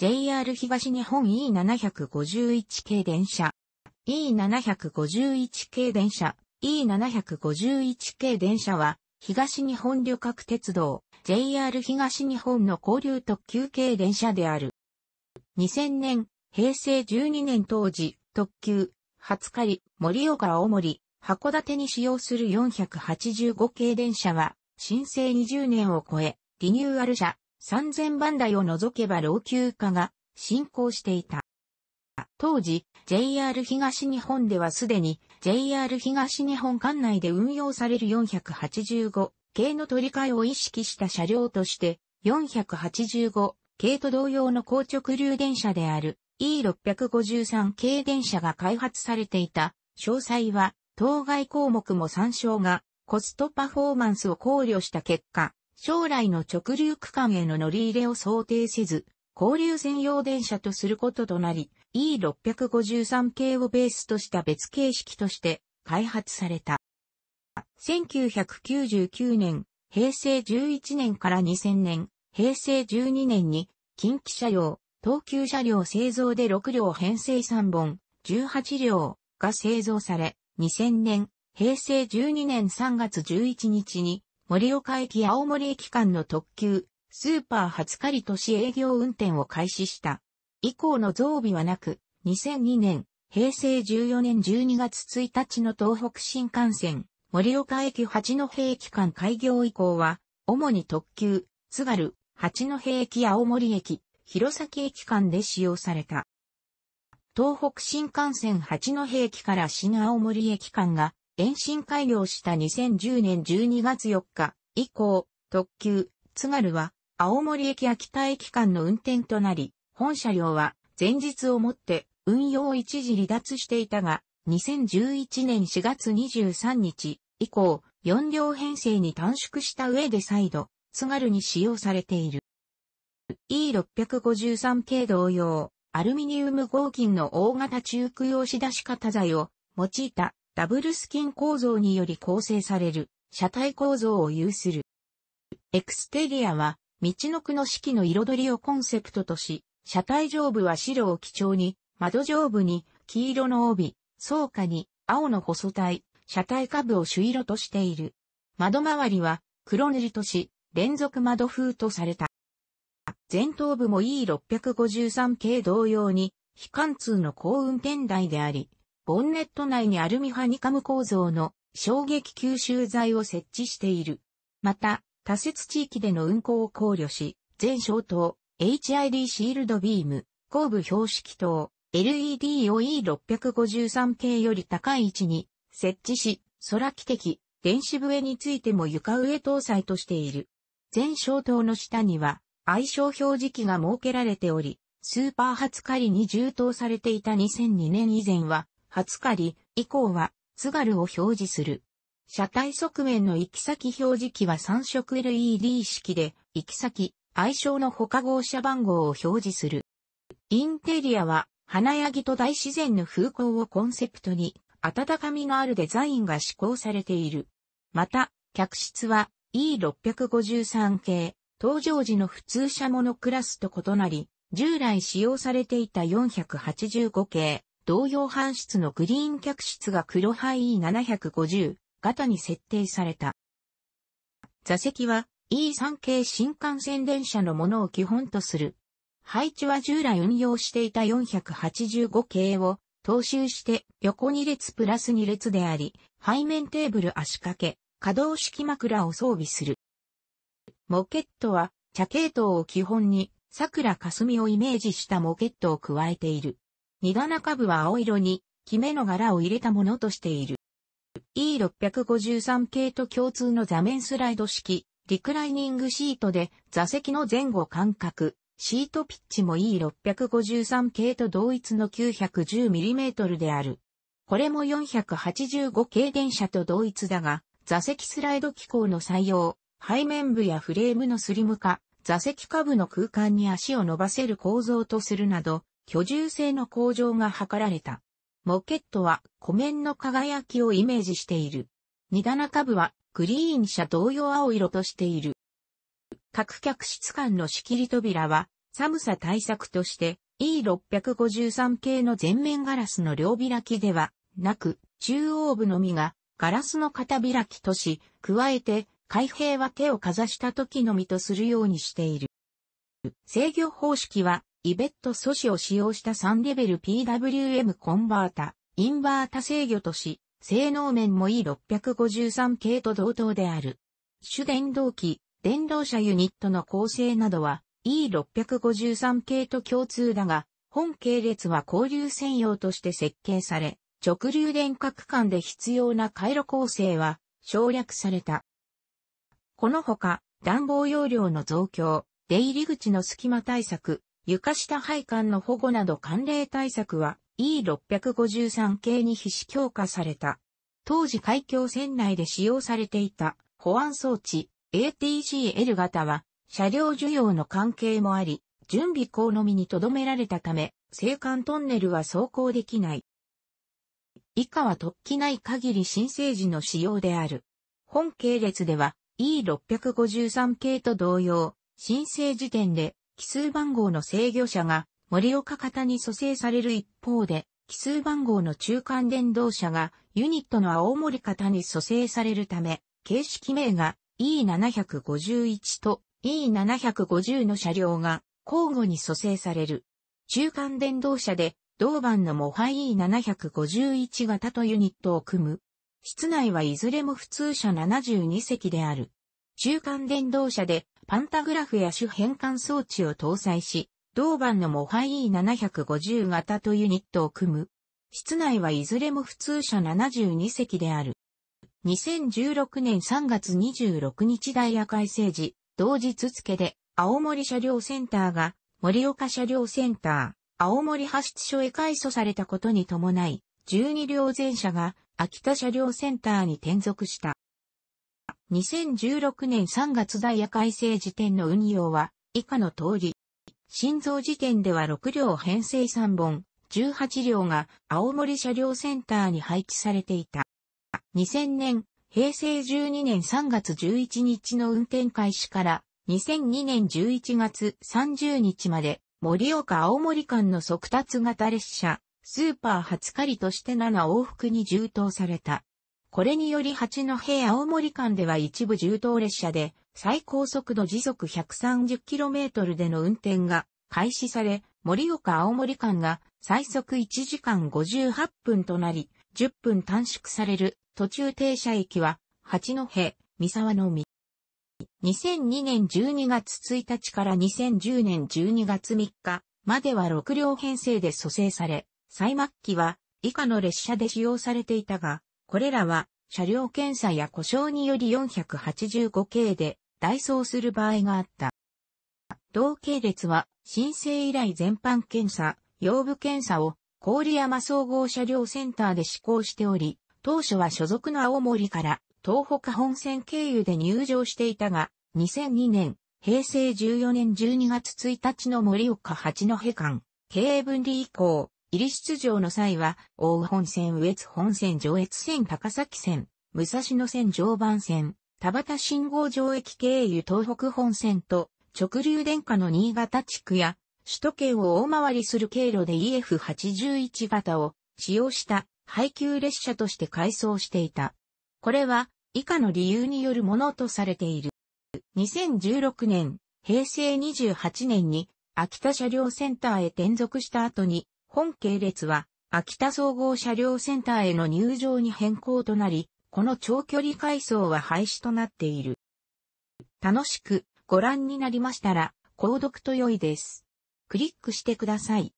JR 東日本 E751 系電車。E751 系電車。E751 系電車は、東日本旅客鉄道、JR 東日本の交流特急系電車である。2000年、平成12年当時、特急、初狩、盛岡青森、函館に使用する485系電車は、申請20年を超え、リニューアル車、3000番台を除けば老朽化が進行していた。当時、JR 東日本ではすでに JR 東日本管内で運用される485系の取り替えを意識した車両として485系と同様の硬直流電車である E653 系電車が開発されていた詳細は当該項目も参照がコストパフォーマンスを考慮した結果将来の直流区間への乗り入れを想定せず、交流専用電車とすることとなり、E653 系をベースとした別形式として開発された。1999年、平成11年から2000年、平成12年に、近畿車両、東急車両製造で6両編成3本、18両が製造され、2000年、平成12年3月11日に、盛岡駅青森駅間の特急、スーパー初狩都市営業運転を開始した。以降の増備はなく、2002年、平成14年12月1日の東北新幹線、盛岡駅八戸駅間開業以降は、主に特急、津軽、八戸駅青森駅、弘前駅間で使用された。東北新幹線八戸駅から新青森駅間が延伸開業した2010年12月4日以降、特急、津軽は、青森駅秋田駅間の運転となり、本車両は、前日をもって、運用一時離脱していたが、2011年4月23日以降、4両編成に短縮した上で再度、津軽に使用されている。E653 系同様、アルミニウム合金の大型中空押し出し型材を用いたダブルスキン構造により構成される、車体構造を有する。エクステリアは、道の区の四季の彩りをコンセプトとし、車体上部は白を基調に、窓上部に黄色の帯、倉下に青の細体、車体下部を朱色としている。窓周りは黒塗りとし、連続窓風とされた。前頭部も E653 系同様に、非貫通の高運転台であり、ボンネット内にアルミハニカム構造の衝撃吸収材を設置している。また、多設地域での運行を考慮し、全消灯、HID シールドビーム、後部標識灯、LED を E653 系より高い位置に設置し、空気的、電子笛についても床上搭載としている。全消灯の下には、愛称表示器が設けられており、スーパー初仮に充当されていた2002年以前は、初狩り以降は津軽を表示する。車体側面の行き先表示器は3色 LED 式で、行き先、愛称の他号車番号を表示する。インテリアは、花やぎと大自然の風光をコンセプトに、温かみのあるデザインが施行されている。また、客室は E653 系、登場時の普通車モノクラスと異なり、従来使用されていた485系、同様搬出のグリーン客室が黒イ E750 型に設定された。座席は E3 系新幹線電車のものを基本とする。配置は従来運用していた485系を踏襲して横2列プラス2列であり、背面テーブル足掛け、可動式枕を装備する。モケットは、茶系統を基本に、桜霞をイメージしたモケットを加えている。二棚ナ部は青色に、キメの柄を入れたものとしている。E653 系と共通の座面スライド式、リクライニングシートで座席の前後間隔、シートピッチも E653 系と同一の 910mm である。これも485系電車と同一だが、座席スライド機構の採用、背面部やフレームのスリム化、座席下部の空間に足を伸ばせる構造とするなど、居住性の向上が図られた。モケットは湖面の輝きをイメージしている。二棚株はグリーン車同様青色としている。各客室間の仕切り扉は寒さ対策として E653 系の全面ガラスの両開きではなく中央部のみがガラスの片開きとし、加えて開閉は手をかざした時のみとするようにしている。制御方式はイベット素子を使用した3レベル PWM コンバータ、インバータ制御とし、性能面も E653 系と同等である。主電動機、電動車ユニットの構成などは E653 系と共通だが、本系列は交流専用として設計され、直流電化区間で必要な回路構成は省略された。このほか、暖房容量の増強、出入り口の隙間対策、床下配管の保護など寒冷対策は E653 系に必死強化された。当時海峡船内で使用されていた保安装置 ATCL 型は車両需要の関係もあり、準備校のみに留められたため、青函トンネルは走行できない。以下は突起ない限り新生時の使用である。本系列では E653 系と同様、新生時点で奇数番号の制御者が森岡方に蘇生される一方で、奇数番号の中間電動車がユニットの青森方に蘇生されるため、形式名が E751 と E750 の車両が交互に蘇生される。中間電動車で同番のモハ E751 型とユニットを組む。室内はいずれも普通車72席である。中間電動車でパンタグラフや主変換装置を搭載し、同版のモハイ E750 型とユニットを組む。室内はいずれも普通車72席である。2016年3月26日ダイヤ改正時、同日付で、青森車両センターが、森岡車両センター、青森発出所へ改組されたことに伴い、12両全車が、秋田車両センターに転属した。2016年3月ダイヤ改正時点の運用は以下の通り、新増時点では6両編成3本、18両が青森車両センターに配置されていた。2000年、平成12年3月11日の運転開始から2002年11月30日まで盛岡青森間の速達型列車、スーパー初狩りとして7往復に充当された。これにより八戸青森間では一部重等列車で最高速度時速 130km での運転が開始され、盛岡青森間が最速1時間58分となり、10分短縮される途中停車駅は八戸、三沢のみ。2002年12月1日から2010年12月3日までは6両編成で蘇生され、最末期は以下の列車で使用されていたが、これらは車両検査や故障により485系で代走する場合があった。同系列は申請以来全般検査、用部検査を郡山総合車両センターで施行しており、当初は所属の青森から東北本線経由で入場していたが、2002年、平成14年12月1日の森岡八戸間、経営分離以降、入り出場の際は、大本線、上越本線、上越線、高崎線、武蔵野線常磐線、田畑信号場駅経由東北本線と直流電化の新潟地区や首都圏を大回りする経路で EF81 型を使用した配給列車として改装していた。これは以下の理由によるものとされている。2016年、平成28年に秋田車両センターへ転属した後に本系列は、秋田総合車両センターへの入場に変更となり、この長距離階層は廃止となっている。楽しくご覧になりましたら、購読と良いです。クリックしてください。